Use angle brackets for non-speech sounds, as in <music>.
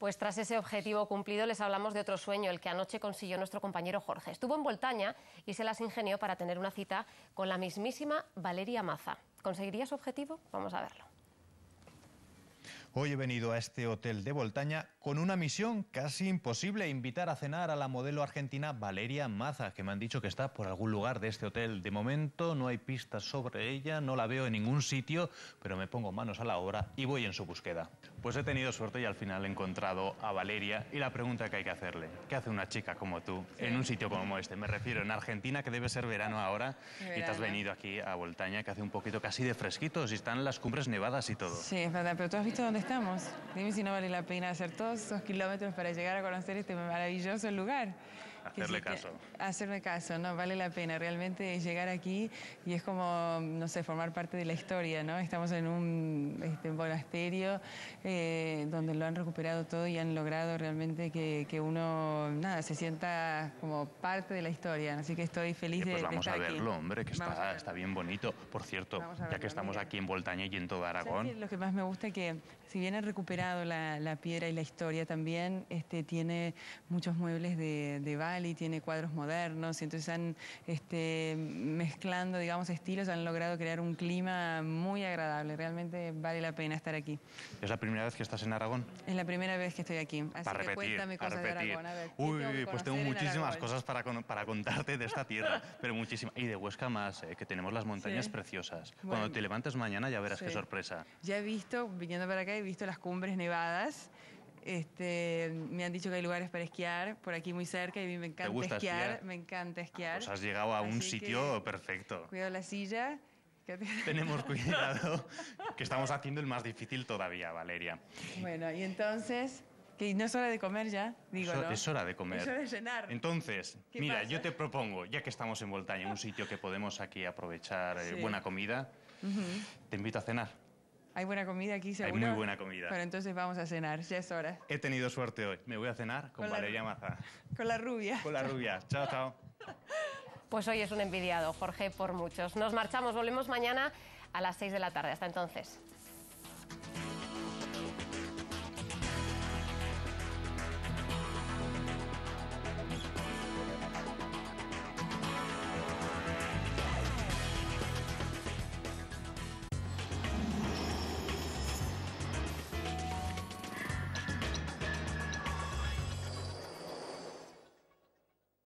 Pues tras ese objetivo cumplido les hablamos de otro sueño, el que anoche consiguió nuestro compañero Jorge. Estuvo en Voltaña y se las ingenió para tener una cita con la mismísima Valeria Maza. ¿Conseguiría su objetivo? Vamos a verlo. Hoy he venido a este hotel de Voltaña con una misión casi imposible, invitar a cenar a la modelo argentina Valeria Maza, que me han dicho que está por algún lugar de este hotel. De momento no hay pistas sobre ella, no la veo en ningún sitio, pero me pongo manos a la obra y voy en su búsqueda. Pues he tenido suerte y al final he encontrado a Valeria y la pregunta que hay que hacerle, ¿qué hace una chica como tú en un sitio como este? Me refiero en Argentina, que debe ser verano ahora, y te has venido aquí a Voltaña, que hace un poquito casi de fresquito, y están las cumbres nevadas y todo. Sí, es verdad, pero tú has visto dónde estamos. Dime si no vale la pena hacer todos esos kilómetros para llegar a conocer este maravilloso lugar. Hacerle caso. hacerle caso, ¿no? Vale la pena realmente llegar aquí y es como, no sé, formar parte de la historia, ¿no? Estamos en un este, monasterio eh, donde lo han recuperado todo y han logrado realmente que, que, uno, nada, se sienta como parte de la historia. Así que estoy feliz de, estar aquí. Vamos a verlo, hombre, que está, bien bonito. Por cierto, ya que estamos aquí en Voltaña y en todo Aragón. Lo que más me gusta es que si bien han recuperado la, piedra y la historia también, este, tiene muchos muebles de, Bali, tiene cuadros modernos, y entonces han, este, mezclando, digamos, estilos, han logrado crear un clima muy agradable. Realmente vale la pena estar aquí. ¿Es la primera vez que estás en Aragón? Es la primera vez que estoy aquí. Así para que cuéntame cosas de Aragón. A ver, Uy, pues tengo muchísimas cosas para, contarte de esta tierra, <laughs> pero muchísimas. Y de Huesca más, eh, que tenemos las montañas preciosas. Cuando te levantes mañana ya verás qué sorpresa. Ya he visto, viniendo para acá, he visto las cumbres nevadas. Este, me han dicho que hay lugares para esquiar por aquí muy cerca y me encanta esquiar, Me encanta esquiar. Ah, pues has llegado a un sitio perfecto. Cuidado la silla. Tenemos <laughs> cuidado, que estamos haciendo el más difícil todavía, Valeria. Bueno, y entonces, que no es hora de comer ya, digo. Es, es hora de comer. Es hora de cenar. Entonces, mira, yo te propongo, ya que estamos en Voltaña, un sitio que podemos aquí aprovechar eh, buena comida, te invito a cenar. Hay buena comida aquí, seguro. Hay muy buena comida. Bueno, entonces vamos a cenar, ya es hora. He tenido suerte hoy. Me voy a cenar con, con Valeria Maza. <laughs> Con la rubia. Con la rubia. chao, chao. Pues hoy es un envidiado, Jorge, por muchos. Nos marchamos, volvemos mañana a las 6 de la tarde. Hasta entonces.